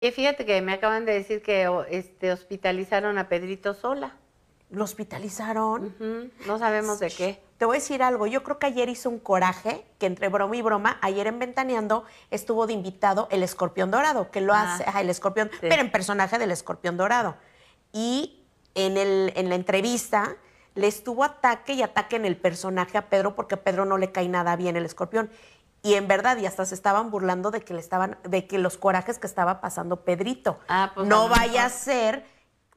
Y fíjate que me acaban de decir que este, hospitalizaron a Pedrito Sola. ¿Lo hospitalizaron? No sabemos de qué. Te voy a decir algo, yo creo que ayer hizo un coraje, que entre broma y broma, ayer en Ventaneando estuvo de invitado el escorpión dorado, que lo ah. hace, el escorpión, pero en personaje del escorpión dorado. Y en, el, en la entrevista le estuvo ataque y ataque en el personaje a Pedro porque a Pedro no le cae nada bien el escorpión y en verdad y hasta se estaban burlando de que le estaban de que los corajes que estaba pasando Pedrito. Ah, pues no vaya a ser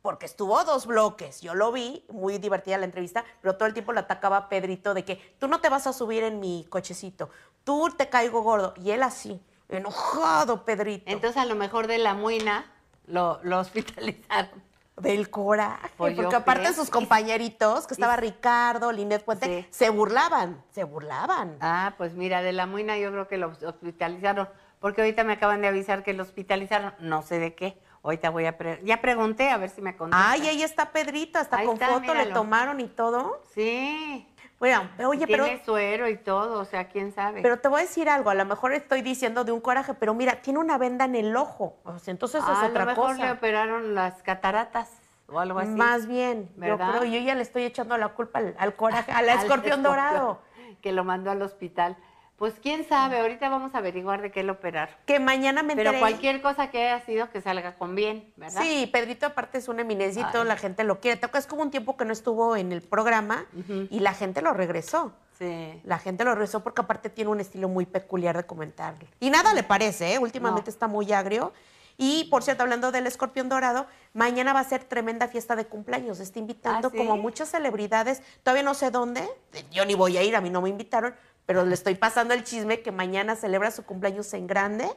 porque estuvo dos bloques, yo lo vi, muy divertida la entrevista, pero todo el tiempo lo atacaba Pedrito de que tú no te vas a subir en mi cochecito, tú te caigo gordo y él así, enojado Pedrito. Entonces a lo mejor de la muina lo, lo hospitalizaron. Del coraje, porque aparte sus compañeritos, que estaba Ricardo, Linet Puente, se burlaban, se burlaban. Ah, pues mira, de la muina yo creo que lo hospitalizaron, porque ahorita me acaban de avisar que lo hospitalizaron, no sé de qué. Ahorita voy a ya pregunté a ver si me contestan. Ay, ahí está Pedrito, hasta con foto le tomaron y todo. Sí. Bueno, pero, oye, pero. Tiene suero y todo, o sea, quién sabe. Pero te voy a decir algo, a lo mejor estoy diciendo de un coraje, pero mira, tiene una venda en el ojo. O sea, entonces es otra ah, cosa. A lo mejor le operaron las cataratas o algo así. Más bien, ¿verdad? yo creo, yo ya le estoy echando la culpa al, coraje, al, escorpión dorado. Que lo mandó al hospital. Pues quién sabe, ahorita vamos a averiguar de qué lo operar. Que mañana me Pero cualquier cosa que haya sido, que salga con bien, ¿verdad? Sí, Pedrito aparte es un eminencito, la gente lo quiere. es como un tiempo que no estuvo en el programa y la gente lo regresó. Sí. La gente lo regresó porque aparte tiene un estilo muy peculiar de comentarle. Y nada le parece, ¿eh? Últimamente está muy agrio. Y por cierto, hablando del escorpión dorado, mañana va a ser tremenda fiesta de cumpleaños. Está invitando ah, como muchas celebridades, todavía no sé dónde, yo ni voy a ir, a mí no me invitaron, pero le estoy pasando el chisme que mañana celebra su cumpleaños en grande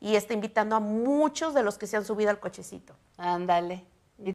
y está invitando a muchos de los que se han subido al cochecito. Ándale.